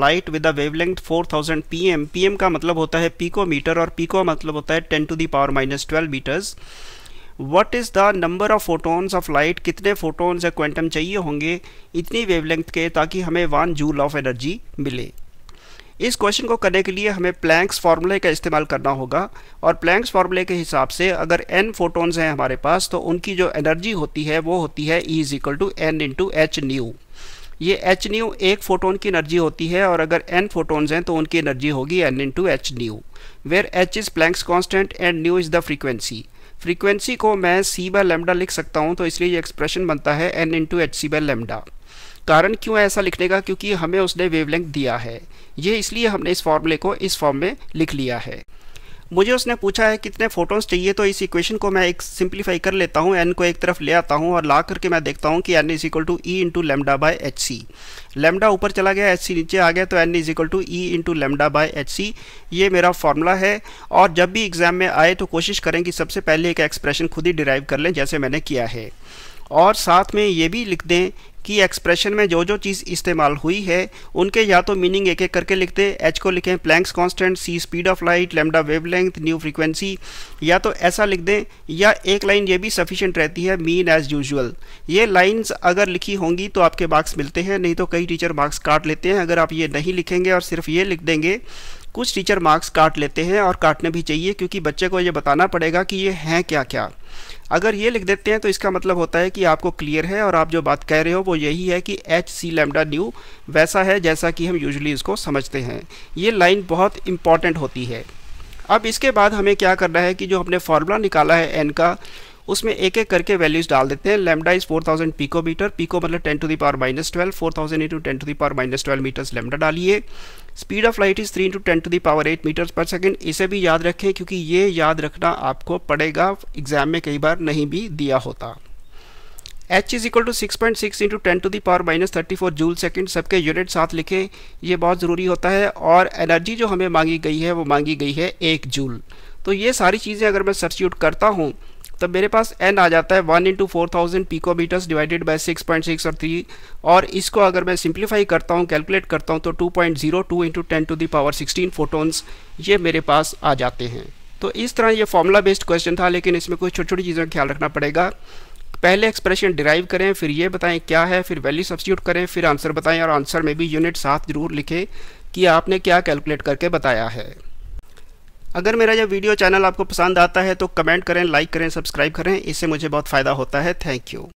light with a wavelength 4000 PM PM का मतलब होता है पीकोमीटर और पीको मतलब होता है 10 to the power minus twelve metres what is the number of photons of light कितने फोटोन्स या क्वांटम चाहिए होंगे इतनी वेवलेंथ के ताकि हमें वन जूल ऑफ एनर्जी मिले इस क्वेश्चन को करने के लिए हमें प्लैंक्स फार्मूले का इस्तेमाल करना होगा और प्लैंक्स फार्मूले के हिसाब से अगर n फोटोन्स हैं हमारे पास तो उनकी जो एनर्जी होती है वो होती है E is equal to N into H nu ये एच न्यू एक फोटोन की एनर्जी होती है और अगर एन फोटोन्स हैं तो उनकी एनर्जी होगी N into H nu where H is Planck's constant and nu is the frequency frequency को मैं सी बाय लेमडा लिख सकता हूँ तो इसलिए ये एक्सप्रेशन बनता है N into H C by lambda कारण क्यों है ऐसा लिखने का क्योंकि हमें उसने वेवलेंथ दिया है ये इसलिए हमने इस फॉर्मूले को इस फॉर्म में लिख लिया है मुझे उसने पूछा है कितने फोटोन्स चाहिए तो इस इक्वेशन को मैं एक सिंप्लीफाई कर लेता हूँ एन को एक तरफ ले आता हूँ और ला करके मैं देखता हूँ कि N is equal to E into lambda by H C lambda ऊपर चला गया एच सी नीचे आ गया तो N is equal to E into lambda by H C ये मेरा फॉर्मूला है और जब भी एग्ज़ाम में आए तो कोशिश करें कि सबसे पहले एक एक्सप्रेशन खुद ही डिराइव कर लें जैसे मैंने किया है और साथ में ये भी लिख दें कि एक्सप्रेशन में जो जो चीज़ इस्तेमाल हुई है उनके या तो मीनिंग एक एक करके लिखते हैं एच को लिखें Planck's constant C speed of light lambda wavelength nu frequency या तो ऐसा लिख दें या एक लाइन ये भी सफिशेंट रहती है मीन एज यूजुअल ये लाइंस अगर लिखी होंगी तो आपके मार्क्स मिलते हैं नहीं तो कई टीचर मार्क्स काट लेते हैं अगर आप ये नहीं लिखेंगे और सिर्फ ये लिख देंगे कुछ टीचर मार्क्स काट लेते हैं और काटने भी चाहिए क्योंकि बच्चे को ये बताना पड़ेगा कि ये हैं क्या क्या अगर ये लिख देते हैं तो इसका मतलब होता है कि आपको क्लियर है और आप जो बात कह रहे हो वो यही है कि एच सी लेमडा न्यू वैसा है जैसा कि हम यूजली इसको समझते हैं ये लाइन बहुत इंपॉर्टेंट होती है अब इसके बाद हमें क्या करना है कि जो हमने फार्मूला निकाला है एन का उसमें एक एक करके वैल्यूज डाल देते हैं lambda is 4000 pico metre pico मतलब 10 to the power minus twelve four thousand into ten to the power minus twelve metres lambda डालिए speed of light is three into ten to the power eight metres per second इसे भी याद रखें क्योंकि ये याद रखना आपको पड़ेगा एग्जाम में कई बार नहीं भी दिया होता H is equal to six point six into ten to the power minus thirty four joule second सबके यूनिट साथ लिखें ये बहुत ज़रूरी होता है और एनर्जी जो हमें मांगी गई है वो मांगी गई है एक जूल तो ये सारी चीज़ें अगर मैं सर्च्यूट करता हूँ तब मेरे पास एन आ जाता है one into four thousand picometres divided by six point six और थ्री और इसको अगर मैं सिंप्लीफाई करता हूँ कैलकुलेट करता हूँ तो two point zero two into ten to the power sixteen photons ये मेरे पास आ जाते हैं तो इस तरह ये फॉर्मूला बेस्ड क्वेश्चन था लेकिन इसमें कुछ छोटी छोटी चीज़ों का ख्याल रखना पड़ेगा पहले एक्सप्रेशन डिराइव करें फिर ये बताएं क्या है फिर वैल्यू सब्सिट्यूट करें फिर आंसर बताएं और आंसर में भी यूनिट साथ जरूर लिखें कि आपने क्या कैलकुलेट करके बताया है अगर मेरा यह वीडियो चैनल आपको पसंद आता है तो कमेंट करें लाइक करें सब्सक्राइब करें इससे मुझे बहुत फ़ायदा होता है थैंक यू